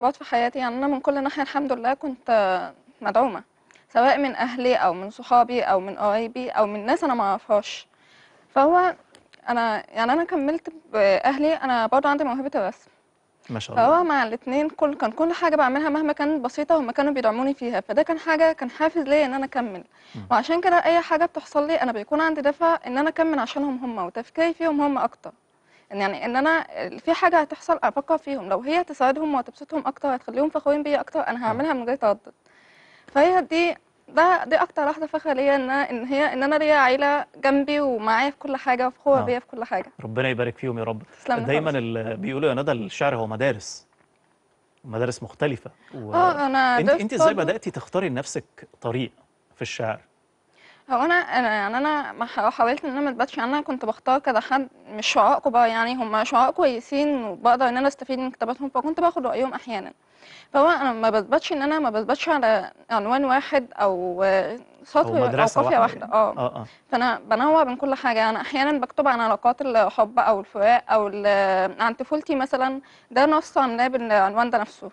صعوبات في حياتي يعني أنا من كل ناحية الحمد لله كنت مدعومة سواء من أهلي أو من صحابي أو من قرايبي أو من ناس أنا معرفهاش فهو أنا يعني أنا كملت بأهلي أنا برضه عندي موهبة الرسم ما شاء الله فهو مع الاثنين كل كان كل حاجه بعملها مهما كانت بسيطه هم كانوا بيدعموني فيها فده كان حاجه كان حافز ليا ان انا اكمل م. وعشان كده اي حاجه بتحصل لي انا بيكون عندي دافع ان انا اكمل عشانهم هم وتفكيري فيهم هم اكتر ان يعني ان انا في حاجه هتحصل افكر فيهم لو هي تساعدهم وتبسطهم اكتر هتخليهم فخورين بيا اكتر انا هعملها من غير تردد فهي دي ده دي اكتر واحده فخر ليا ان ان هي ان انا ليا عيله جنبي ومعايا في كل حاجه وفخوره آه. بيا في كل حاجه ربنا يبارك فيهم يا رب دايما بيقولوا يا ندى الشعر هو مدارس مدارس مختلفه و... اه انا انت ازاي بداتي تختاري لنفسك طريق في الشعر هو انا يعني انا ما حاولت ان انا ما اثبتش انا كنت بختار كذا حد مش شعراء بقى يعني هم شعراء كويسين وبقدر ان انا استفيد من كتاباتهم فكنت باخد رايهم احيانا فهو انا ما بثبتش ان انا ما بثبتش على عنوان واحد او سطر او قافيه واحده آه. اه اه فانا بنوع بين كل حاجه انا احيانا بكتب عن علاقات الحب او الفراق او عن طفولتي مثلا ده نص عاملاه بالعنوان ده نفسه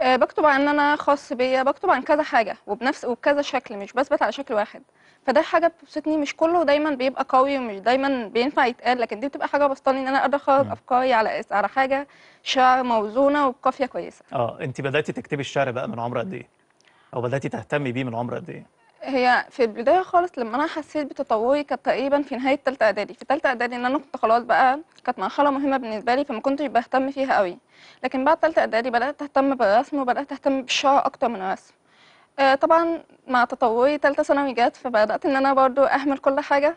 آه، بكتب عن ان انا خاص بيا بكتب عن كذا حاجه وبنفس وبكذا شكل مش بثبت على شكل واحد فده حاجه بتبسطني مش كله دايما بيبقى قوي ومش دايما بينفع يتقال لكن دي بتبقى حاجه بسطاني ان انا اقدر اخرج افكاري على على حاجه شعر موزونه وبقافيه كويسه اه انت بداتي تكتبي الشعر بقى من عمر قد ايه او بداتي تهتمي بيه من عمر قد ايه هي في البدايه خالص لما انا حسيت بتطوري كانت تقريبا في نهايه ثالثه اعدادي في ثالثه اعدادي ان انا كنت خلاص بقى كانت مرحله مهمه بالنسبه لي فما كنتش بهتم فيها قوي لكن بعد ثالثه اعدادي بدات اهتم بالرسم وبدات اهتم بالشعر اكتر من الرسم آه طبعا مع تطوري ثالثه ثانوي جت فبدات ان انا برضو اهمل كل حاجه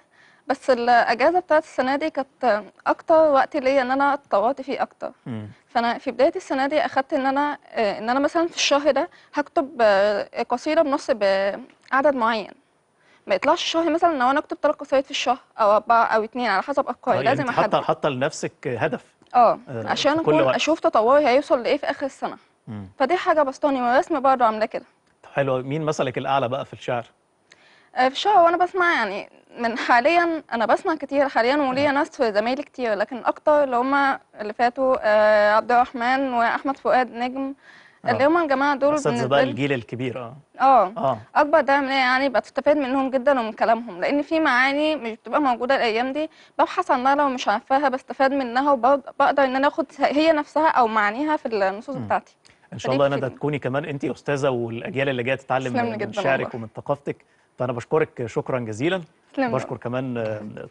بس الاجازه بتاعت السنه دي كانت اكتر وقت ليا ان انا اتطورت فيه اكتر فانا في بدايه السنه دي اخدت ان انا آه، ان انا مثلا في الشهر ده هكتب آه، قصيده بنص عدد معين ما يطلعش الشهر مثلا لو انا اكتب ثلاث قصايد في الشهر او اربعه او اثنين على حسب افكاري يعني طيب، لازم احدد حاطه حاطه لنفسك هدف اه, آه، عشان اكون اشوف تطوري هيوصل لايه في اخر السنه مم. فدي حاجه بسطاني والرسم برضه عامله كده طب حلو مين مثلك الاعلى بقى في الشعر؟ آه في الشعر وانا بسمع يعني من حاليا انا بسمع كتير حاليا وليا ناس زمايلي كتير لكن اكتر اللي هم اللي فاتوا آه عبد الرحمن واحمد فؤاد نجم اللي اه. ايه هم الجماعه دول بالنسبه بقى الجيل الكبير اه. اه اه اكبر دعم ليا يعني بتستفاد منهم جدا ومن كلامهم لان في معاني مش بتبقى موجوده الايام دي ببحث عنها لو مش عارفاها بستفاد منها وبقدر ان انا اخد هي نفسها او معانيها في النصوص م. بتاعتي ان شاء الله ندى تكوني كمان انت استاذه والاجيال اللي جايه تتعلم من شعرك ومن ثقافتك فانا بشكرك شكرا جزيلا بشكر كمان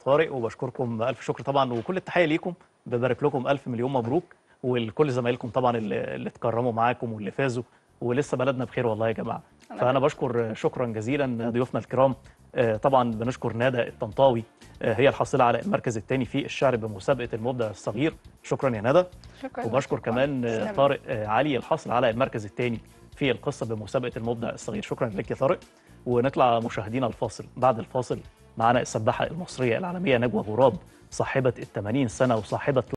طارق وبشكركم الف شكر طبعا وكل التحيه ليكم ببارك لكم الف مليون مبروك ولكل زمايلكم طبعا اللي, اللي اتكرموا معاكم واللي فازوا ولسه بلدنا بخير والله يا جماعه فانا بشكر شكرا جزيلا ضيوفنا الكرام آه، طبعا بنشكر نادى الطنطاوي آه، هي الحاصله على المركز الثاني في الشعر بمسابقه المبدع الصغير شكرا يا ندى شكرا وبشكر شكرا. كمان آه، طارق علي الحاصل على المركز الثاني في القصه بمسابقه المبدع الصغير شكرا لك يا طارق ونطلع مشاهدينا الفاصل بعد الفاصل معنا السباحه المصريه العالميه نجوى غراب صاحبه ال 80 سنه وصاحبه